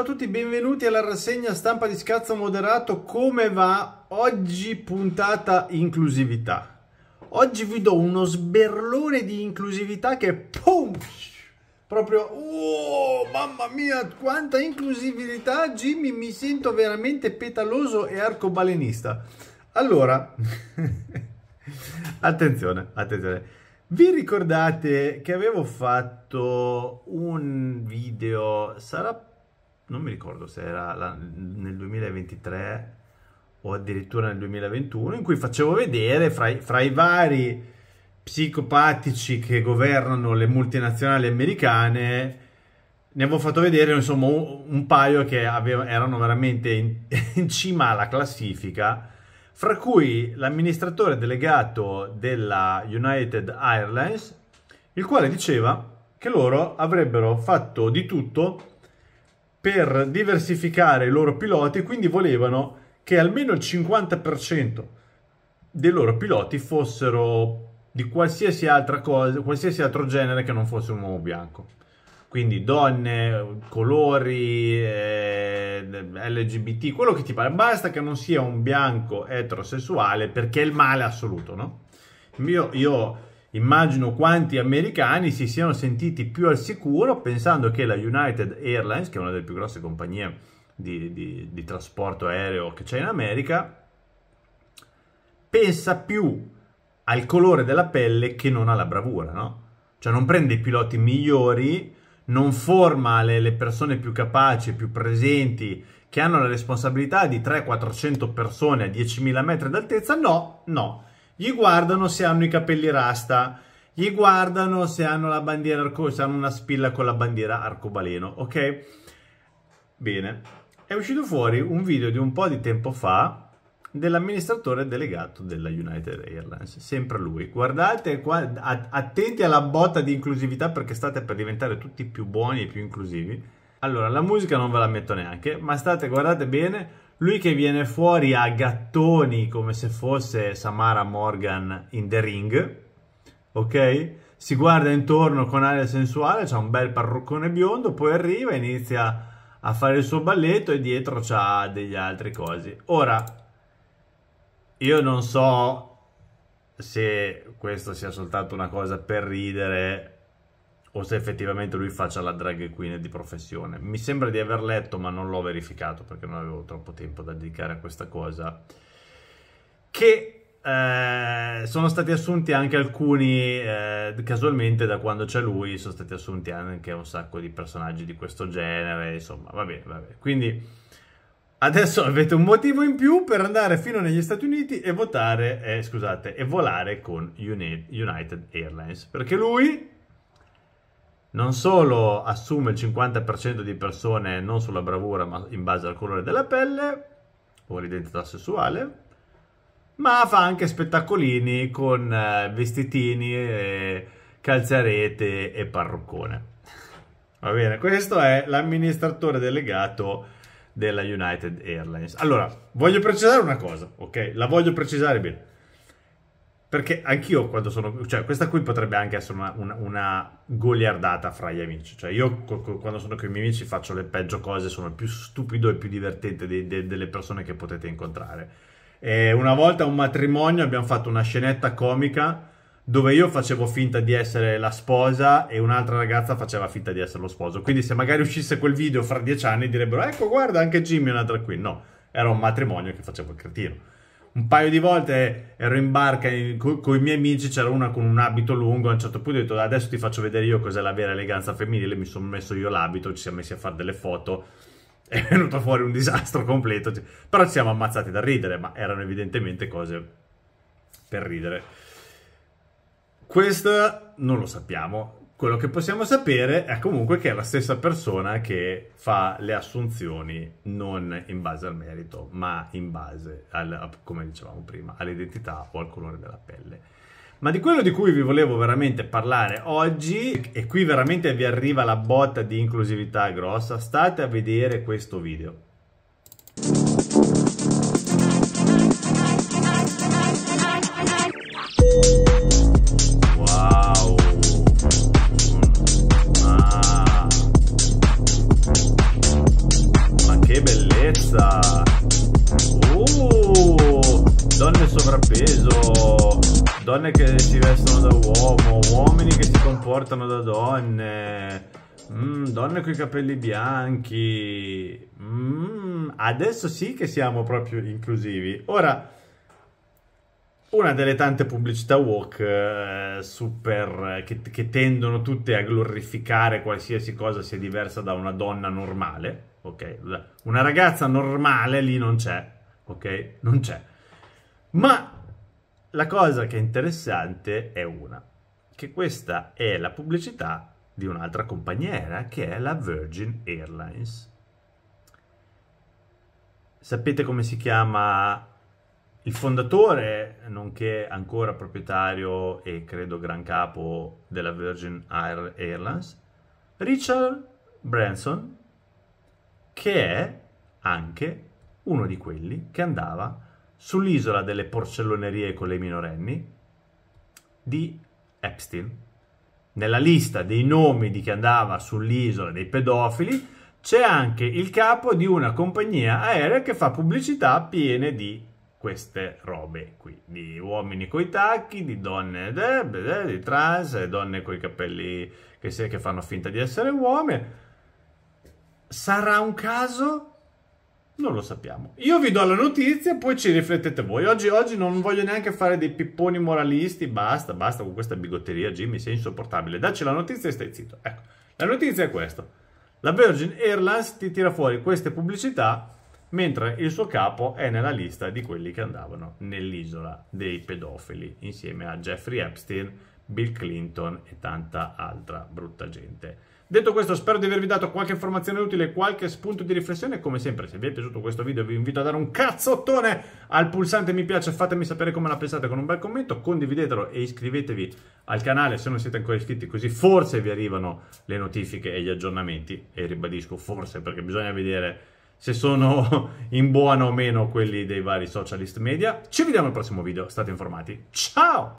Ciao a tutti, benvenuti alla rassegna stampa di scazzo moderato. Come va? Oggi puntata inclusività. Oggi vi do uno sberlone di inclusività che pum! Proprio oh, mamma mia, quanta inclusività, Jimmy, mi sento veramente petaloso e arcobalenista. Allora, attenzione, attenzione. Vi ricordate che avevo fatto un video, sarà non mi ricordo se era la, nel 2023 o addirittura nel 2021, in cui facevo vedere fra i, fra i vari psicopatici che governano le multinazionali americane ne avevo fatto vedere insomma un, un paio che aveva, erano veramente in, in, cima alla classifica, fra cui l'amministratore delegato della United Airlines, il quale diceva che loro avrebbero fatto di tutto per diversificare i loro piloti, quindi volevano che almeno il 50% dei loro piloti fossero di qualsiasi altra cosa, qualsiasi altro genere che non fosse un uomo bianco. Quindi donne, colori, eh, LGBT, quello che ti pare, basta che non sia un bianco eterosessuale perché è il male assoluto, no? Io, io Immagino quanti americani si siano sentiti più al sicuro pensando che la United Airlines, che è una delle più grosse compagnie di, di, di trasporto aereo che c'è in America, pensa più al colore della pelle che non alla bravura, no? Cioè non prende i piloti migliori, non forma le, le persone più capaci, più presenti, che hanno la responsabilità di 300-400 persone a 10.000 metri d'altezza, no, no gli guardano se hanno i capelli rasta, gli guardano se hanno la bandiera arco, se hanno una spilla con la bandiera arcobaleno, ok? Bene, è uscito fuori un video di un po' di tempo fa dell'amministratore delegato della United Airlines, sempre lui. Guardate, qua, attenti alla botta di inclusività perché state per diventare tutti più buoni e più inclusivi allora, la musica non ve la metto neanche, ma state, guardate bene, lui che viene fuori a gattoni come se fosse Samara Morgan in The Ring, ok? Si guarda intorno con aria sensuale, c'ha un bel parruccone biondo, poi arriva inizia a fare il suo balletto e dietro c'ha degli altri cosi. Ora, io non so se questa sia soltanto una cosa per ridere o se effettivamente lui faccia la drag queen di professione. Mi sembra di aver letto, ma non l'ho verificato perché non avevo troppo tempo da dedicare a questa cosa, che eh, sono stati assunti anche alcuni, eh, casualmente da quando c'è lui, sono stati assunti anche un sacco di personaggi di questo genere, insomma, va bene, va bene. Quindi... Adesso avete un motivo in più per andare fino negli Stati Uniti e votare, eh, scusate, e volare con United Airlines. Perché lui non solo assume il 50% di persone non sulla bravura ma in base al colore della pelle o l'identità sessuale, ma fa anche spettacolini con eh, vestitini, eh, calzarete e parruccone. Va bene, questo è l'amministratore delegato della United Airlines. Allora, voglio precisare una cosa, ok? La voglio precisare bene. Perché anch'io quando sono... Cioè, questa qui potrebbe anche essere una, una, una goliardata fra gli amici. Cioè, io quando sono con i miei amici faccio le peggio cose, sono il più stupido e più divertente de, de, delle persone che potete incontrare. E una volta a un matrimonio abbiamo fatto una scenetta comica dove io facevo finta di essere la sposa e un'altra ragazza faceva finta di essere lo sposo. Quindi se magari uscisse quel video fra dieci anni direbbero ecco guarda anche Jimmy è un'altra qui. No, era un matrimonio che facevo il cretino un paio di volte ero in barca con co i miei amici, c'era una con un abito lungo, a un certo punto ho detto adesso ti faccio vedere io cos'è la vera eleganza femminile, mi sono messo io l'abito, ci siamo messi a fare delle foto, è venuto fuori un disastro completo, però ci siamo ammazzati da ridere, ma erano evidentemente cose per ridere. Questo non lo sappiamo, quello che possiamo sapere è comunque che è la stessa persona che fa le assunzioni non in base al merito, ma in base, al, come dicevamo prima, all'identità o al colore della pelle. Ma di quello di cui vi volevo veramente parlare oggi, e qui veramente vi arriva la botta di inclusività grossa, state a vedere questo video sovrappeso, donne che si vestono da uomo, uomini che si comportano da donne, mm, donne con i capelli bianchi. Mm, adesso sì che siamo proprio inclusivi. Ora, una delle tante pubblicità woke eh, super che, che, tendono tutte a glorificare qualsiasi cosa sia diversa da una donna normale, ok? Una ragazza normale lì non c'è, ok? Non c'è. Ma la cosa che è interessante è una, che questa è la pubblicità di un'altra compagnia aerea che è la Virgin Airlines. Sapete come si chiama il fondatore, nonché ancora proprietario e credo gran capo della Virgin Airlines, Richard Branson, che è anche uno di quelli che andava sull'isola delle porcellonerie con le minorenni di Epstein. Nella lista dei nomi di chi andava sull'isola dei pedofili c'è anche il capo di una compagnia aerea che fa pubblicità piene di queste robe qui, di uomini coi tacchi, di donne eh, eh, di trans, eh, donne coi capelli che, che fanno finta di essere uomini. Sarà un caso? Non lo sappiamo. Io vi do la notizia, poi ci riflettete voi. Oggi, oggi non voglio neanche fare dei pipponi moralisti, basta, basta con questa bigotteria, Jimmy, sei insopportabile. Dacci la notizia e stai zitto. Ecco, la notizia è questa. La Virgin Airlines ti tira fuori queste pubblicità mentre il suo capo è nella lista di quelli che andavano nell'isola dei pedofili insieme a Jeffrey Epstein Bill Clinton e tanta altra brutta gente. Detto questo, spero di avervi dato qualche informazione utile, qualche spunto di riflessione. Come sempre, se vi è piaciuto questo video, vi invito a dare un cazzottone al pulsante mi piace, fatemi sapere come la pensate con un bel commento, condividetelo e iscrivetevi al canale se non siete ancora iscritti, così forse vi arrivano le notifiche e gli aggiornamenti. E ribadisco forse, perché bisogna vedere se sono in buona o meno quelli dei vari socialist media. Ci vediamo al prossimo video, state informati. Ciao!